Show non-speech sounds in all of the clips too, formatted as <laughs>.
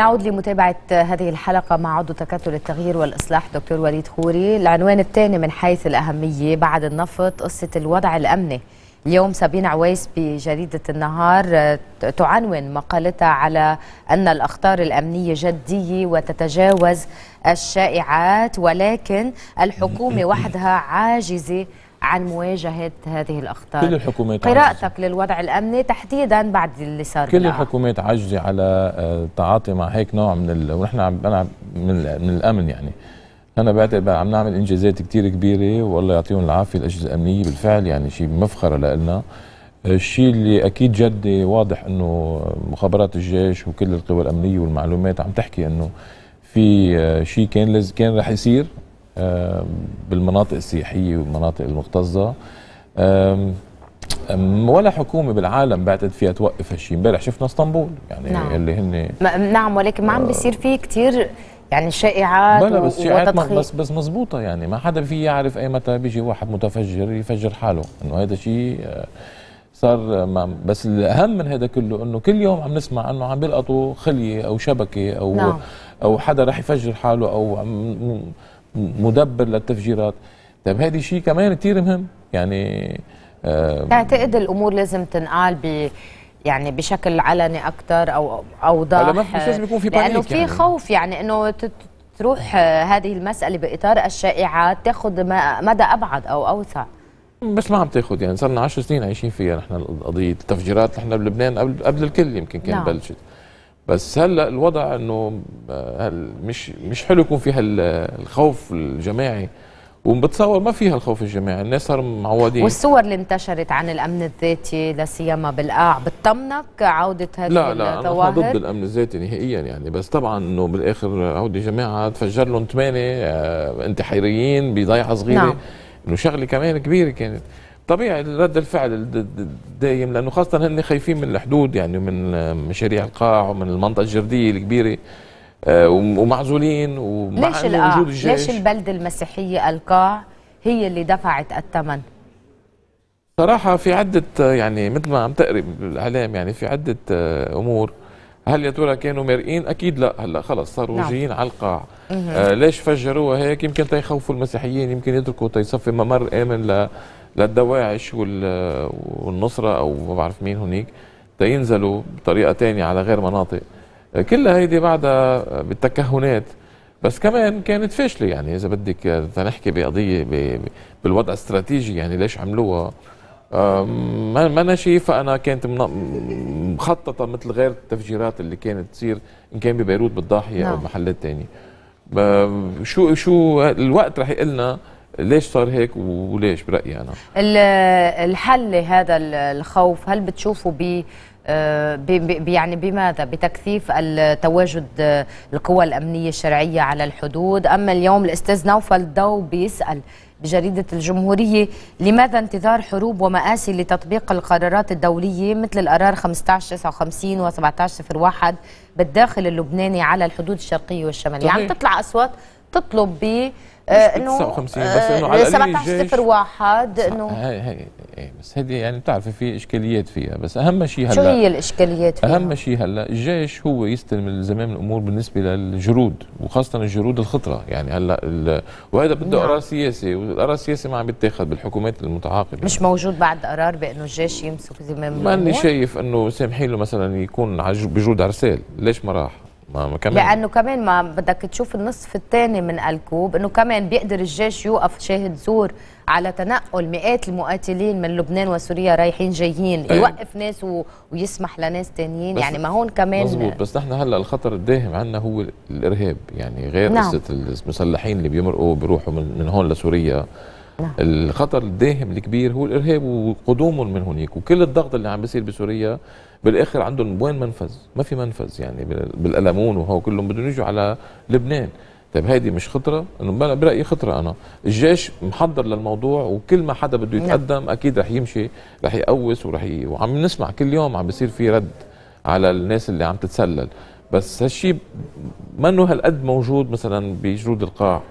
نعود لمتابعة هذه الحلقة مع عضو تكتل التغيير والإصلاح دكتور وليد خوري العنوان الثاني من حيث الأهمية بعد النفط قصة الوضع الأمني اليوم سابين عويس بجريدة النهار آه، تعنون مقالتها على أن الأخطار الأمنية جدية وتتجاوز الشائعات ولكن الحكومة وحدها عاجزة عن مواجهه هذه الاخطار كل الحكومات قراءتك عجزة. للوضع الامني تحديدا بعد اللي صار كل الحكومات عاجزه على التعاطي آه، مع هيك نوع من ال... ونحن عم انا من, من الامن يعني انا بعتقد عم نعمل انجازات كثير كبيره والله يعطيهم العافيه الاجهزه الامنيه بالفعل يعني شيء مفخره لنا الشيء اللي اكيد جدي واضح انه مخابرات الجيش وكل القوى الامنيه والمعلومات عم تحكي انه في آه، شيء كان لازم كان رح يصير بالمناطق السياحيه والمناطق المكتظه ولا حكومه بالعالم بعتقد فيها توقف هالشيء امبارح شفنا اسطنبول يعني نعم. اللي هن نعم ولكن ما عم آه، بيصير في كثير يعني شائعات بلا بس شائعات بس بس مزبوطة يعني ما حدا في يعرف اي متى بيجي واحد متفجر يفجر حاله انه هذا شيء آه، صار آه، بس الاهم من هذا كله انه كل يوم عم نسمع انه عم بيلقطوا خليه او شبكه او نعم. او حدا رح يفجر حاله او مدبر للتفجيرات طيب هذه شيء كمان كثير مهم يعني آه تعتقد الامور لازم تنقال ب يعني بشكل علني اكثر او اوضح ما مش لازم يكون في بانيك لانه في يعني. خوف يعني انه تروح آه، هذه المساله باطار الشائعات تاخذ مدى ابعد او اوسع بس ما عم تاخذ يعني صرنا 10 سنين عايشين فيها نحن القضيه التفجيرات نحن بلبنان قبل قبل الكل يمكن كان نعم. بلشت بس هلا الوضع انه آه، هل مش مش حلو يكون في هالخوف الجماعي وبتصور ما فيها الخوف الجماعي الناس صاروا معودين والصور اللي انتشرت عن الامن الذاتي لا سيما بالقاع بتطمنك عوده هذه لا لا الظواهر لا انا ضد الامن الذاتي نهائيا يعني بس طبعا انه بالاخر عودة جماعه تفجر لهم ثمانيه آه، انتحاريين بضيعه صغيره نعم. انه شغله كمان كبيره كانت طبيعي رد الفعل الدايم لانه خاصه هن خايفين من الحدود يعني من مشاريع القاع ومن المنطقه الجرديه الكبيره آه، ومعزولين ومع ليش وجود الجيش ليش البلده المسيحيه القاع هي اللي دفعت الثمن؟ صراحة في عدة يعني مثل ما عم تقري بالإعلام يعني في عدة آه، أمور هل يا ترى كانوا مرئين؟ أكيد لا هلا خلص صاروا نعم. جايين على القاع آه ليش فجروها هيك؟ يمكن تيخوفوا المسيحيين يمكن يتركوا تيصفي ممر آمن ل لا الدواعش والنصره او ما بعرف مين هنيك ينزلوا بطريقه تانية على غير مناطق كل هيدي بعدها بالتكهنات بس كمان كانت فاشله يعني اذا بدك تنحكي بقضيه بالوضع الاستراتيجي يعني ليش عملوها ما انا شايفها انا كانت مخططه مثل غير التفجيرات اللي كانت تصير ان كان ببيروت بالضاحيه او بمحلات نعم. ثانيه شو شو الوقت رح يقلنا ليش صار هيك وليش برايي انا الحل لهذا الخوف هل بتشوفه آه، ب يعني بماذا بتكثيف التواجد آه، القوى الامنيه الشرعيه على الحدود اما اليوم الاستاذ نوفل دو بيسال بجريدة الجمهورية لماذا انتظار حروب ومآسي لتطبيق القرارات الدولية مثل القرار 1559 و 1701 بالداخل اللبناني على الحدود الشرقية والشمالية عم يعني تطلع أصوات تطلب ب آه، انه 59 آه، بس انه على 1701 يعني انه هي هي هي إيه، بس هذه يعني بتعرفي في اشكاليات فيها بس اهم شيء هلا شو هي الاشكاليات فيها؟ اهم شيء هلا الجيش هو يستلم زمام الامور بالنسبه للجرود وخاصه الجرود الخطره يعني هلا وهذا بده نعم. قرار سياسي والقرار السياسي ما عم يتاخذ بالحكومات المتعاقبه مش موجود بعد قرار بانه الجيش يمسك زمام الامور ماني شايف انه سامحين له مثلا يكون بجرود عرسال ليش ما راح؟ ما ما كمان لانه كمان ما بدك تشوف النصف الثاني من الكوب انه كمان بيقدر الجيش يوقف شاهد زور على تنقل مئات المقاتلين من لبنان وسوريا رايحين جايين أيه. يوقف ناس و... ويسمح لناس ثانيين يعني ما هون كمان مزبوط بس نحن هلا الخطر الداهم عندنا هو الارهاب يعني غير نعم. قصه نعم. المسلحين اللي بيمرقوا بيروحوا من, من هون لسوريا الخطر الداهم الكبير هو الارهاب وقدومهم من هناك وكل الضغط اللي عم بيصير بسوريا بالاخر عندهم وين منفذ؟ ما في منفذ يعني بالقلمون وهو كلهم بدهم يجوا على لبنان طيب هيدي مش خطره؟ انه برايي خطره انا، الجيش محضر للموضوع وكل ما حدا بده نعم. يتقدم نعم. اكيد رح يمشي رح يقوس ورح ي... وعم نسمع كل يوم عم بيصير في رد على الناس اللي عم تتسلل بس هالشيء منه هالقد موجود مثلا بجرود القاع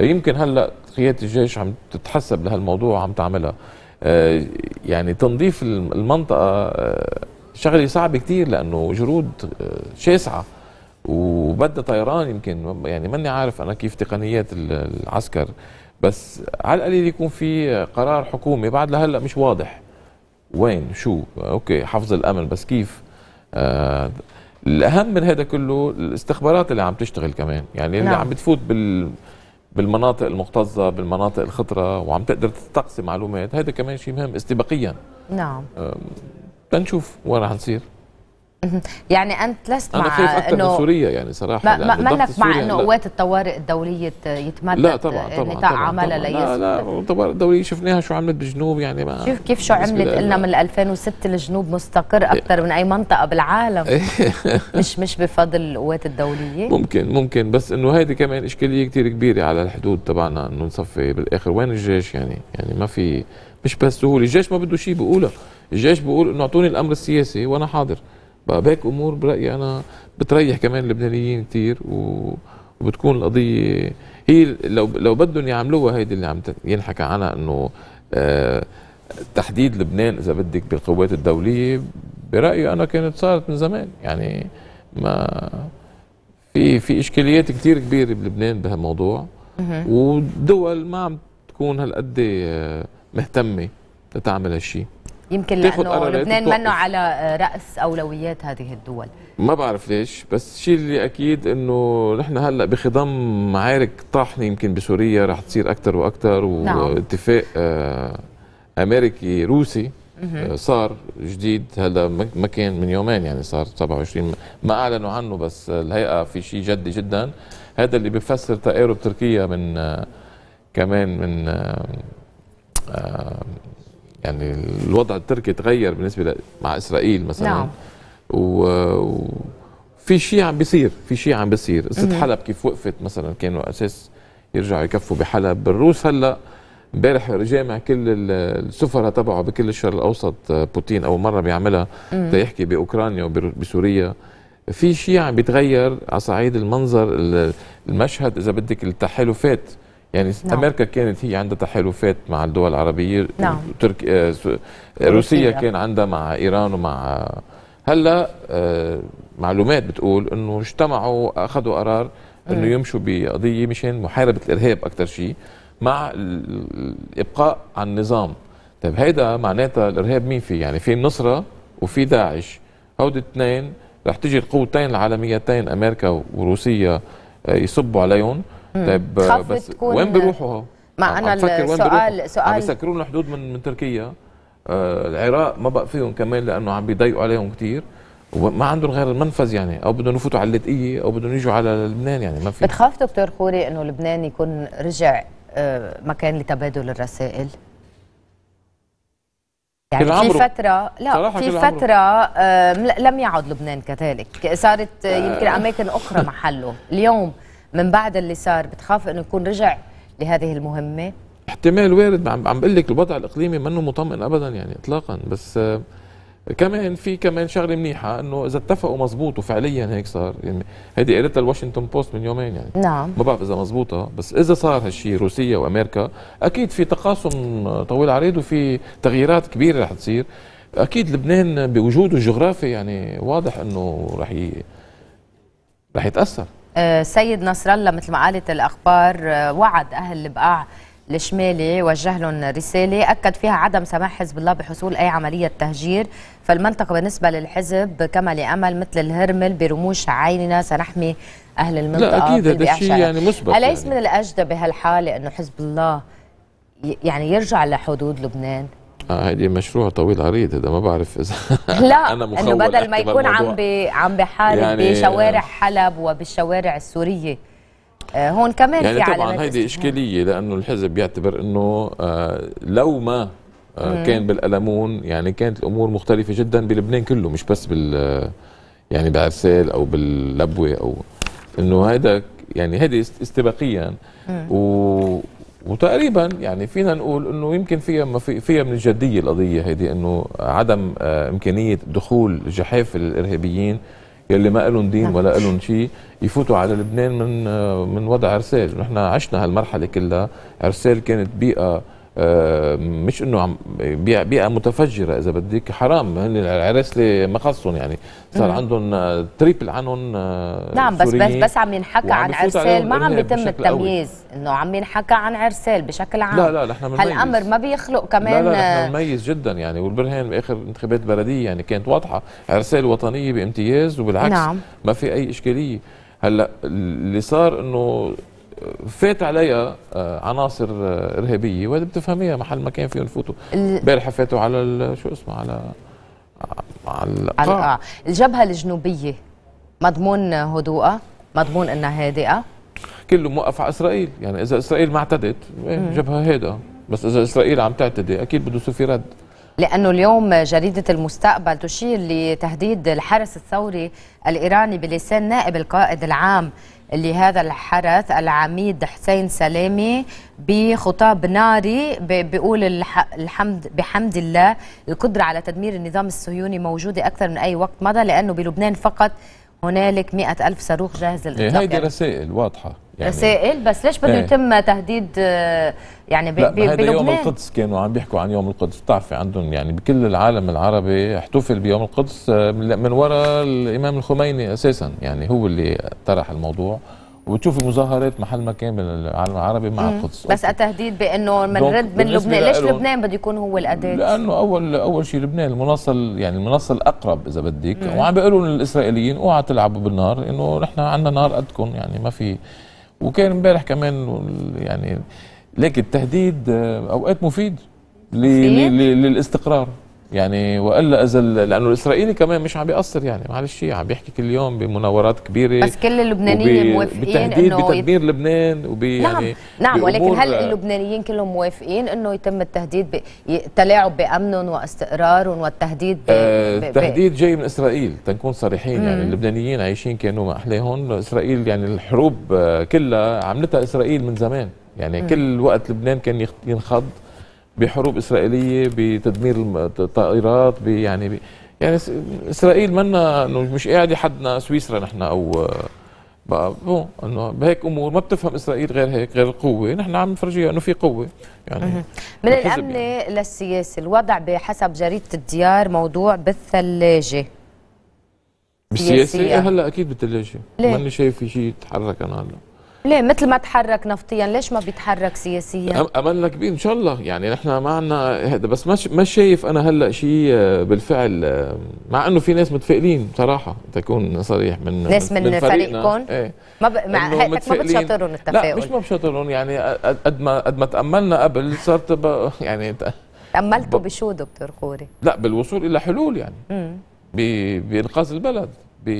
يمكن هلا قياده الجيش عم تتحسب لهالموضوع وعم تعملها آه، يعني تنظيف المنطقه آه، شغله صعبه كثير لانه جرود آه، شاسعه وبدها طيران يمكن يعني ماني عارف انا كيف تقنيات العسكر بس على القليل يكون في قرار حكومي بعد لهلا مش واضح وين شو اوكي حفظ الامن بس كيف آه الاهم من هذا كله الاستخبارات اللي عم تشتغل كمان يعني اللي نعم. عم بتفوت بال بالمناطق المكتظه بالمناطق الخطره وعم تقدر تستقصي معلومات هذا كمان شيء مهم استباقيا نعم تنشوف وين رح نصير يعني انت لست أنا مع انه اكثر من سوريا يعني صراحه ما, ما لك مع انه يعني قوات الطوارئ الدوليه يتمدد لا طبعا طبعا نطاق عملها لا لا الطوارئ الدوليه شفناها شو عملت بالجنوب يعني ما شوف كيف شو عملت قلنا من 2006 الجنوب مستقر إيه. اكثر من اي منطقه بالعالم إيه. <laughs> مش مش بفضل القوات الدوليه ممكن ممكن بس انه هيدي كمان اشكاليه كثير كبيره على الحدود تبعنا انه نصفي بالاخر وين الجيش يعني يعني ما في مش بس سهوله الجيش ما بده شيء بيقولها الجيش بيقول انه اعطوني الامر السياسي وانا حاضر باك امور برايي انا بتريح كمان اللبنانيين كثير و... وبتكون القضيه هي لو لو بدهم يعملوها هيدي اللي عم ينحكى عنها انه آه تحديد لبنان اذا بدك بالقوات الدوليه برايي انا كانت صارت من زمان يعني ما في في اشكاليات كثير كبيره بلبنان بهالموضوع ودول ما عم تكون هالقد آه، مهتمه لتعمل هالشيء يمكن لانه لبنان منه على راس اولويات هذه الدول ما بعرف ليش بس الشيء اللي اكيد انه نحن هلا بخضم معارك طاحنه يمكن بسوريا رح تصير اكثر واكثر نعم. واتفاق آه، امريكي روسي آه، صار جديد هلا ما كان من يومين يعني صار 27 ما اعلنوا عنه بس الهيئه في شيء جدي جدا هذا اللي بفسر تقارب تركيا من آه، كمان من يعني الوضع التركي تغير بالنسبه مع اسرائيل مثلا نعم وفي شيء عم بيصير في شيء عم بيصير قصه حلب كيف وقفت مثلا كانوا اساس يرجعوا يكفوا بحلب الروس هلا امبارح جامع كل السفراء تبعه بكل الشرق الاوسط بوتين اول مره بيعملها ليحكي باوكرانيا وبسوريا في شيء عم بيتغير على صعيد المنظر المشهد اذا بدك التحالفات يعني نعم. امريكا كانت هي عندها تحالفات مع الدول العربيه نعم ترك... آه، آه، روسيا كان عندها مع ايران ومع آه، هلا معلومات بتقول انه اجتمعوا اخذوا قرار انه يمشوا بقضيه مشان محاربه الارهاب اكثر شيء مع الابقاء عن النظام طيب هيدا معناتها الارهاب مين في يعني في النصره وفي داعش هودي الاثنين رح تجي القوتين العالميتين امريكا وروسيا يصبوا عليهم طيب آه، بس وين بيروحوا هو؟ مع انا السؤال سؤال عم يسكرون الحدود من من تركيا آه العراق ما بقى فيهم كمان لانه عم بيضايقوا عليهم كثير وما عندهم غير المنفذ يعني او بدهم يفوتوا على اللاذقيه او بدهم يجوا على لبنان يعني ما في بتخاف دكتور خوري انه لبنان يكون رجع آه مكان لتبادل الرسائل؟ يعني في فترة لا في فترة آه، لم يعد لبنان كذلك صارت آه. يمكن أماكن أخرى محله اليوم من بعد اللي صار بتخاف انه يكون رجع لهذه المهمه احتمال وارد عم بقول لك الوضع الاقليمي منه مطمئن ابدا يعني اطلاقا بس آه، كمان في كمان شغله منيحه انه اذا اتفقوا مزبوط وفعليا هيك صار يعني هيدي قالتها الواشنطن بوست من يومين يعني نعم ما بعرف اذا مزبوطه بس اذا صار هالشيء روسيا وامريكا اكيد في تقاسم طويل عريض وفي تغييرات كبيره رح تصير اكيد لبنان بوجوده الجغرافي يعني واضح انه رح ي... رح يتاثر آه، سيد نصر الله مثل ما قالت الأخبار آه، وعد أهل البقاع الشمالي وجه لهم رسالة أكد فيها عدم سماح حزب الله بحصول أي عملية تهجير فالمنطقة بالنسبة للحزب كما لأمل مثل الهرمل برموش عيننا سنحمي أهل المنطقة لا أكيد هذا الشيء يعني مسبق أليس يعني. من الأجدى بهالحالة أنه حزب الله يعني يرجع لحدود لبنان؟ اه هيدي مشروع طويل عريض هذا ما بعرف اذا <laughs> لا انا مخول انه بدل ما يكون عم بي عم بحارب يعني بشوارع حلب وبالشوارع السوريه آه هون كمان يعني في طبعا هيدي اشكاليه لانه الحزب بيعتبر انه آه لو ما آه كان بالقلمون يعني كانت الامور مختلفه جدا بلبنان كله مش بس بال آه، يعني بعرسال او باللبوه او انه هذا يعني هذه استباقيا و وتقريبا يعني فينا نقول انه يمكن فيها فيها من الجديه القضيه هيدي انه عدم آه، امكانيه دخول جحافل الارهابيين يلي ما لهم دين ولا لهم نعم. شيء يفوتوا على لبنان من آه، من وضع عرسال، نحن عشنا هالمرحله كلها، عرسال كانت بيئه آه، مش انه بيئه بيئه متفجره اذا بدك حرام هن اللي ما خصهم يعني صار عندهم تريبل عنهم آه، نعم بس بس بس عم ينحكى عن عرسال ما عم بيتم التمييز انه عم ينحكى عن عرسال بشكل عام لا لا نحن بنميز هالامر ما بيخلق كمان لا لا نحن بنميز جدا يعني والبرهان باخر انتخابات بلديه يعني كانت واضحه عرسال وطنيه بامتياز وبالعكس نعم. ما في اي اشكاليه هلا اللي صار انه فات عليها آه، عناصر آه، ارهابيه وهذا بتفهميها محل ما كان فيهم يفوتوا امبارح فاتوا على شو اسمه على على آه. القاع آه. الجبهه الجنوبيه مضمون هدوءها مضمون انها هادئه كله موقف على اسرائيل يعني اذا اسرائيل ما اعتدت إيه، جبهه هادئه بس اذا اسرائيل عم تعتدي اكيد بده يصير في رد لانه اليوم جريده المستقبل تشير لتهديد الحرس الثوري الايراني بلسان نائب القائد العام لهذا الحرث العميد حسين سلامي بخطاب ناري بيقول الحمد بحمد الله القدرة على تدمير النظام الصهيوني موجودة أكثر من أي وقت مضى لأنه بلبنان فقط هنالك مئة ألف صاروخ جاهز للإطلاق إيه، هيدي يعني. رسائل واضحة يعني رسائل بس ليش بده إيه. يتم تهديد آه، يعني ب... لا هيدا يوم القدس كانوا عم بيحكوا عن يوم القدس بتعرفي عندهم يعني بكل العالم العربي احتفل بيوم القدس آه، من وراء الإمام الخميني أساسا يعني هو اللي طرح الموضوع وتشوفي مظاهرات محل ما كان العالم العربي مع القدس بس التهديد بانه من رد من لبنان ليش لبنان بده يكون هو الاداه؟ لانه اول اول شيء لبنان المنصه يعني المنصه الاقرب اذا بدك وعم بيقولوا للاسرائيليين اوعى تلعبوا بالنار انه نحن عندنا نار قدكم يعني ما في وكان امبارح كمان يعني لكن التهديد آه، اوقات مفيد, مفيد؟ للاستقرار يعني والا اذا لانه الاسرائيلي كمان مش عم بيقصر يعني معلش عم بيحكي كل يوم بمناورات كبيره بس كل اللبنانيين موافقين انه بتدمير لبنان وب نعم يعني نعم ولكن هل آه. اللبنانيين كلهم موافقين انه يتم التهديد بتلاعب بامنهم واستقرارهم والتهديد ب... آه التهديد جاي من اسرائيل تنكون صريحين يعني مم. يعني اللبنانيين عايشين كانوا ما احلاهم اسرائيل يعني الحروب آه، كلها عملتها اسرائيل من زمان يعني مم. كل وقت لبنان كان ينخض بحروب اسرائيليه بتدمير الطائرات يعني يعني اسرائيل منا انه مش قاعده حدنا سويسرا نحن او بقى بو انه بهيك امور ما بتفهم اسرائيل غير هيك غير القوه نحن عم نفرجيها انه في قوه يعني من يعني. الامن يعني. للسياسه الوضع بحسب جريده الديار موضوع بالثلاجه بالسياسه إيه، هلا اكيد بالثلاجه ماني شايف في شيء يتحرك انا هلا ليه مثل ما تحرك نفطيا ليش ما بيتحرك سياسيا املنا كبير ان شاء الله يعني نحن ما عندنا هذا بس ما ما شايف انا هلا شيء آه، بالفعل آه، مع انه في ناس متفائلين بصراحه تكون صريح من ناس من, من فريقكم ايه ما ب... مع ما بتشاطرهم التفاؤل لا مش ما بشاطرهم يعني قد ما قد ما تاملنا قبل صرت ب... يعني تاملتوا ب... بشو دكتور خوري لا بالوصول الى حلول يعني ب... بانقاذ البلد ب...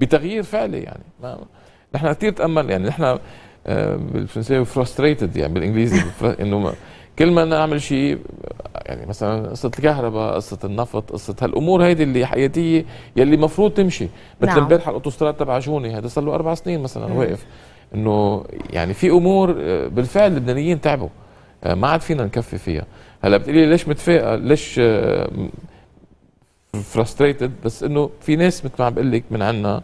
بتغيير فعلي يعني ما نحن كثير تامل يعني نحن آه، بالفرنساوي فرستريتد يعني بالانجليزي انه كل ما نعمل شيء يعني مثلا قصه الكهرباء قصه النفط قصه هالامور هيدي اللي حياتيه يلي المفروض تمشي مثل نعم. امبارح نعم. الاوتوستراد تبع جوني هذا صار له اربع سنين مثلا واقف انه يعني في امور آه، بالفعل اللبنانيين تعبوا آه، ما عاد فينا نكفي فيها هلا بتقولي ليش متفائل ليش فرستريتد بس انه في ناس مثل ما عم بقول لك من عندنا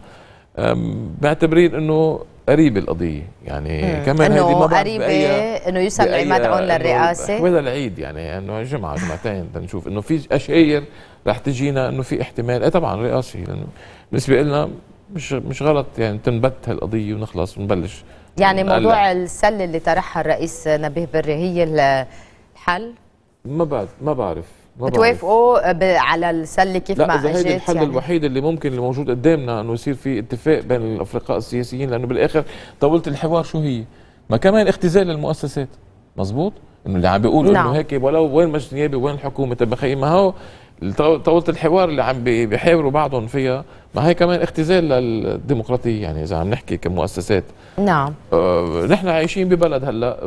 معتبرين انه قريبه القضيه يعني مم. كمان هذه ما قريبه انه عماد عون للرئاسه وهذا العيد يعني انه جمعه جمعتين بنشوف انه في اشهير رح تجينا انه في احتمال اي طبعا رئاسي يعني لانه بالنسبه لنا مش مش غلط يعني تنبت هالقضيه ونخلص ونبلش يعني موضوع السله اللي طرحها الرئيس نبيه بري هي الحل ما بعرف ما بعرف بتوافقوا آه، على السلة كيف ما اجت هذا الحل يعني. الوحيد اللي ممكن اللي موجود قدامنا انه يصير في اتفاق بين الافرقاء السياسيين لانه بالاخر طاوله الحوار شو هي؟ ما كمان اختزال المؤسسات مزبوط انه اللي عم بيقولوا انه نعم. هيك ولو وين مجلس نيابي وين الحكومه طب ما هو طاوله الحوار اللي عم بيحاوروا بعضهم فيها ما هي كمان اختزال للديمقراطيه يعني اذا عم نحكي كمؤسسات نعم آه نحن عايشين ببلد هلا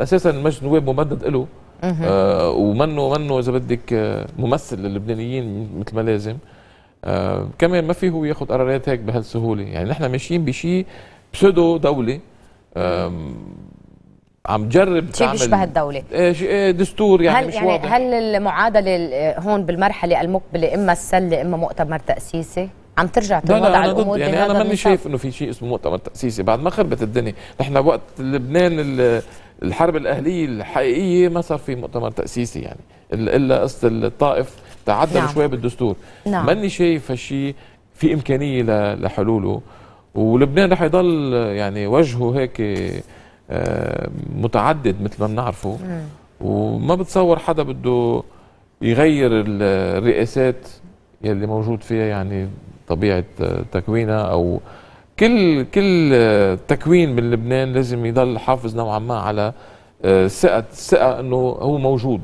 اساسا مجلس النواب ممدد له آه ومنه منه اذا بدك آه، ممثل للبنانيين مثل ما لازم آه كمان ما في هو ياخذ قرارات هيك بهالسهوله يعني نحن ماشيين بشيء بسودو دوله عم تجرب شيء بيشبه الدولة ايه دستور يعني هل مش يعني واضح. هل المعادلة هون بالمرحلة المقبلة إما السلة إما مؤتمر تأسيسي عم ترجع تنوضع الامور يعني انا ماني شايف انه في شيء اسمه مؤتمر تاسيسي بعد ما خربت الدنيا نحن وقت لبنان الحرب الأهلية الحقيقية ما صار في مؤتمر تأسيسي يعني إلا قصة الطائف تعدى نعم. شوي بالدستور نعم. ماني شايف هالشيء في إمكانية لحلوله ولبنان رح يضل يعني وجهه هيك آه، متعدد مثل ما بنعرفه وما بتصور حدا بده يغير الرئاسات يلي موجود فيها يعني طبيعة تكوينها أو كل كل تكوين من لبنان لازم يضل حافظ نوعا ما على آه، ثقه الثقه انه هو موجود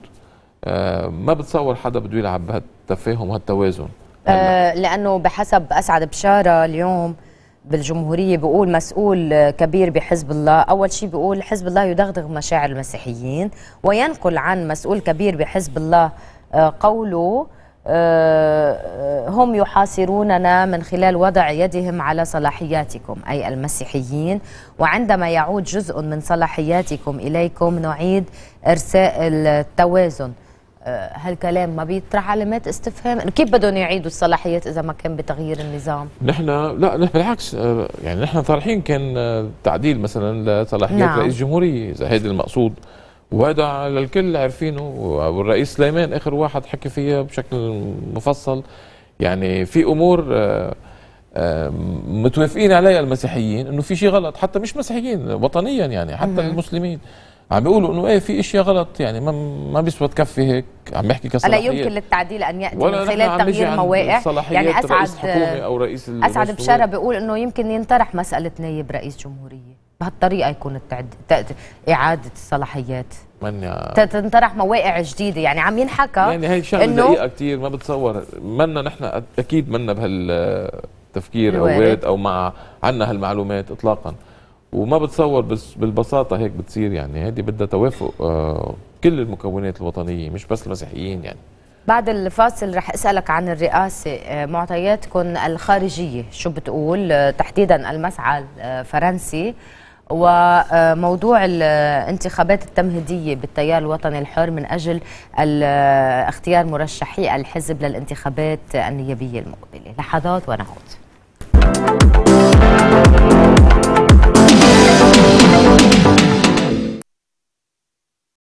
آه، ما بتصور حدا بده يلعب بهالتفاهم وهالتوازن آه، لانه بحسب اسعد بشاره اليوم بالجمهورية بيقول مسؤول كبير بحزب الله أول شيء بيقول حزب الله يدغدغ مشاعر المسيحيين وينقل عن مسؤول كبير بحزب الله قوله آه، آه، هم يحاصروننا من خلال وضع يدهم على صلاحياتكم أي المسيحيين وعندما يعود جزء من صلاحياتكم إليكم نعيد إرساء التوازن آه، هالكلام ما بيطرح علامات استفهام كيف بدهم يعيدوا الصلاحيات اذا ما كان بتغيير النظام نحن لا نحن بالعكس يعني نحن طرحين كان تعديل مثلا لصلاحيات نعم. رئيس الجمهوريه اذا هذا المقصود وهذا للكل الكل عارفينه والرئيس سليمان اخر واحد حكي فيها بشكل مفصل يعني في امور آه، آه، متوافقين عليها المسيحيين انه في شيء غلط حتى مش مسيحيين وطنيا يعني حتى المسلمين عم بيقولوا انه ايه في اشياء غلط يعني ما ما بيسوى تكفي هيك عم بيحكي كصلاحيات الا يمكن للتعديل ان ياتي من خلال تغيير مواقع يعني اسعد رئيس حكومي او رئيس اسعد بشاره بيقول انه يمكن ينطرح مساله نائب رئيس جمهوريه بهالطريقه يكون التعد... اعاده الصلاحيات من تنطرح مواقع جديده يعني عم ينحكى يعني هي شغله إنه... دقيقه كثير ما بتصور منا نحن اكيد منا بهالتفكير اوقات او مع عنا هالمعلومات اطلاقا وما بتصور بس بالبساطه هيك بتصير يعني هذه بدها توافق آه، كل المكونات الوطنيه مش بس المسيحيين يعني بعد الفاصل رح اسالك عن الرئاسه آه، معطياتكم الخارجيه شو بتقول آه، تحديدا المسعى الفرنسي وموضوع الانتخابات التمهيدية بالتيار الوطني الحر من أجل اختيار مرشحي الحزب للانتخابات النيابية المقبلة لحظات ونعود